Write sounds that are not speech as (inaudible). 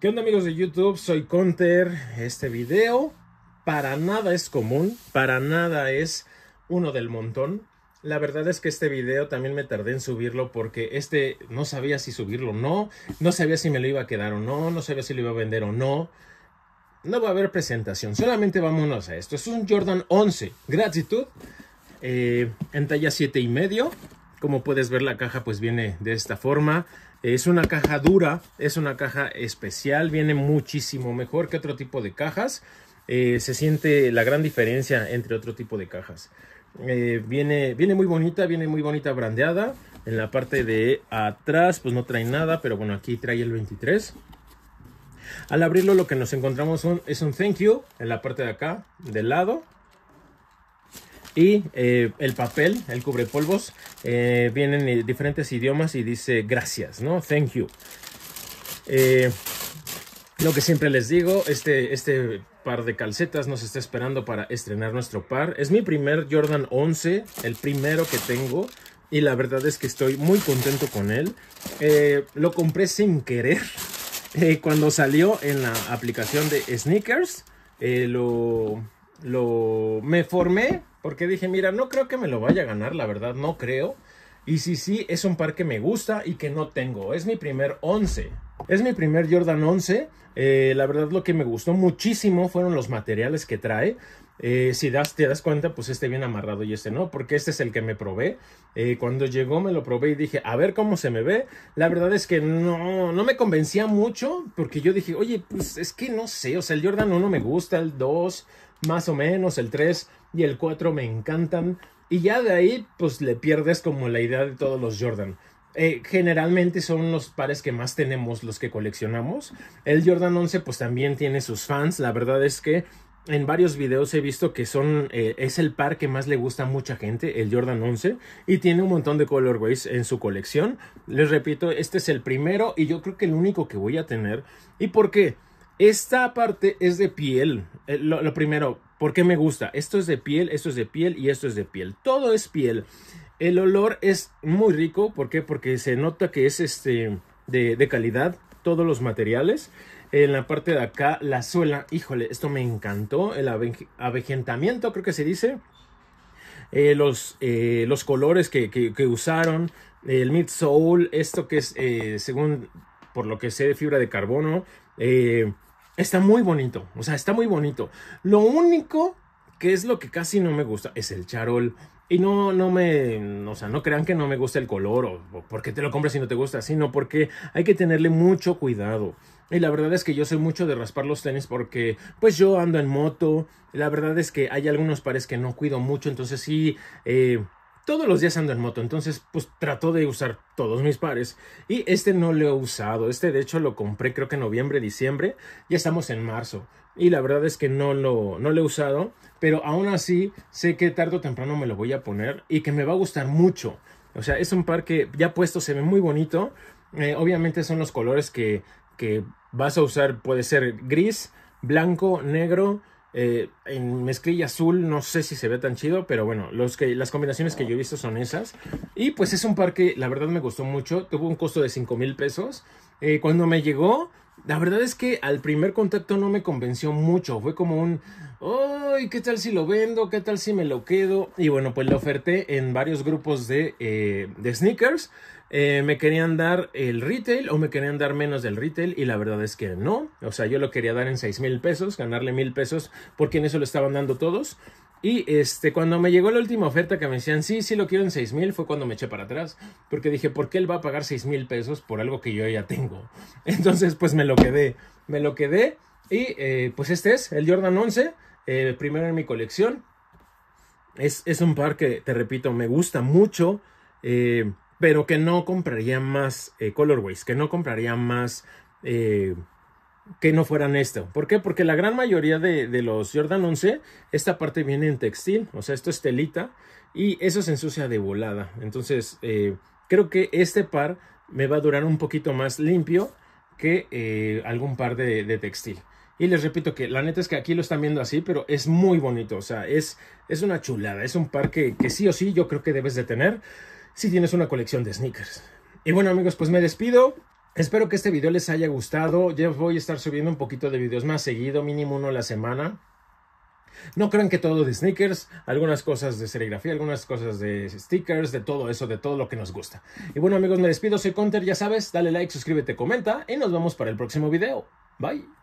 ¿Qué onda amigos de YouTube? Soy Conter. Este video para nada es común, para nada es uno del montón. La verdad es que este video también me tardé en subirlo porque este no sabía si subirlo o no, no sabía si me lo iba a quedar o no, no sabía si lo iba a vender o no. No va a haber presentación, solamente vámonos a esto. Es un Jordan 11, gratitud, eh, en talla 7 y medio. Como puedes ver la caja pues viene de esta forma. Es una caja dura, es una caja especial, viene muchísimo mejor que otro tipo de cajas. Eh, se siente la gran diferencia entre otro tipo de cajas. Eh, viene, muy bonita, viene muy bonita brandeada. En la parte de atrás pues no trae nada, pero bueno, aquí trae el 23. Al abrirlo lo que nos encontramos es un thank you en la parte de acá, del lado. Y eh, el papel, el cubrepolvos, eh, vienen en eh, diferentes idiomas y dice gracias, ¿no? Thank you. Eh, lo que siempre les digo, este, este par de calcetas nos está esperando para estrenar nuestro par. Es mi primer Jordan 11, el primero que tengo. Y la verdad es que estoy muy contento con él. lo compré sin querer. cuando salió en la aplicación de sneakers, lo, lo, me formé porque dije, mira, no creo que me lo vaya a ganar, la verdad, no creo. Y sí, sí, es un par que me gusta y que no tengo. Es mi primer 11. Es mi primer Jordan 11. Eh, la verdad lo que me gustó muchísimo fueron los materiales que trae. Eh, si das, te das cuenta, pues este bien amarrado y este no, porque este es el que me probé. Eh, cuando llegó me lo probé y dije, a ver cómo se me ve. La verdad es que no, no me convencía mucho, porque yo dije, oye, pues es que no sé, o sea, el Jordan 1 me gusta, el 2 más o menos, el 3 y el 4 me encantan. Y ya de ahí, pues le pierdes como la idea de todos los Jordan. Eh, generalmente son los pares que más tenemos, los que coleccionamos. El Jordan 11 pues también tiene sus fans. La verdad es que en varios videos he visto que son eh, es el par que más le gusta a mucha gente, el Jordan 11, y tiene un montón de colorways en su colección. Les repito, este es el primero y yo creo que el único que voy a tener. ¿Y por qué? Esta parte es de piel. Eh, lo, primero, ¿por qué me gusta? Esto es de piel, esto es de piel y esto es de piel. Todo es piel. El olor es muy rico. ¿Por qué? Porque se nota que es este de, calidad. Todos los materiales. En la parte de acá, la suela. Híjole, esto me encantó. El avejentamiento, creo que se dice. Eh, los, eh, los colores que, usaron. El midsole. Esto que es, según por lo que sé, de fibra de carbono. Está muy bonito, o sea, está muy bonito. Lo único que es lo que casi no me gusta es el charol. Y no, no me, o sea, no crean que no me gusta el color o, porque te lo compras y no te gusta, sino porque hay que tenerle mucho cuidado. Y la verdad es que yo sé mucho de raspar los tenis porque pues yo ando en moto. La verdad es que hay algunos pares que no cuido mucho, entonces sí, eh, todos los días ando en moto, entonces pues trato de usar todos mis pares. Y este no lo he usado, este de hecho lo compré creo que en noviembre, diciembre, ya estamos en marzo. Y la verdad es que no lo, no he usado, pero aún así sé que tarde o temprano me lo voy a poner y que me va a gustar mucho. O sea, es un par que ya puesto se ve muy bonito. Eh, obviamente son los colores que, que vas a usar, puede ser gris, blanco, negro, eh, en mezclilla azul no sé si se ve tan chido, pero bueno, los que, las combinaciones que yo he visto son esas. Y pues es un par que la verdad me gustó mucho, tuvo un costo de 5 mil pesos. Eh, cuando me llegó, la verdad es que al primer contacto no me convenció mucho, fue como un, ¡ay! ¿Qué tal si lo vendo? ¿Qué tal si me lo quedo? Y bueno, pues lo oferté en varios grupos de, eh, sneakers. Eh, me querían dar el retail o me querían dar menos del retail y la verdad es que no. O sea, yo lo quería dar en 6 mil pesos, ganarle mil pesos porque en eso lo estaban dando todos. Y este, cuando me llegó la última oferta que me decían, sí, sí lo quiero en 6 mil, fue cuando me eché para atrás, porque dije, ¿por qué él va a pagar 6 mil pesos por algo que yo ya tengo? (laughs) Entonces, pues me lo quedé, me lo quedé. Y eh, pues este es el Jordan 11, primero en mi colección. Es, un par que, te repito, me gusta mucho, eh, pero que no compraría más eh, colorways, que no compraría más que no fueran esto. ¿Por qué? Porque la gran mayoría de, los Jordan 11, esta parte viene en textil, o sea, esto es telita y eso se ensucia de volada. Entonces, eh, creo que este par me va a durar un poquito más limpio que eh, algún par de, textil. Y les repito que la neta es que aquí lo están viendo así, pero es muy bonito, o sea, es, es una chulada, es un par que, que sí o sí yo creo que debes de tener si tienes una colección de sneakers. Y bueno amigos, pues me despido. Espero que este video les haya gustado. Ya voy a estar subiendo un poquito de videos más seguido, mínimo uno a la semana. No crean que todo de sneakers, algunas cosas de serigrafía, algunas cosas de stickers, de todo eso, de todo lo que nos gusta. Y bueno amigos, me despido, soy Conter, ya sabes, dale like, suscríbete, comenta y nos vemos para el próximo video. Bye.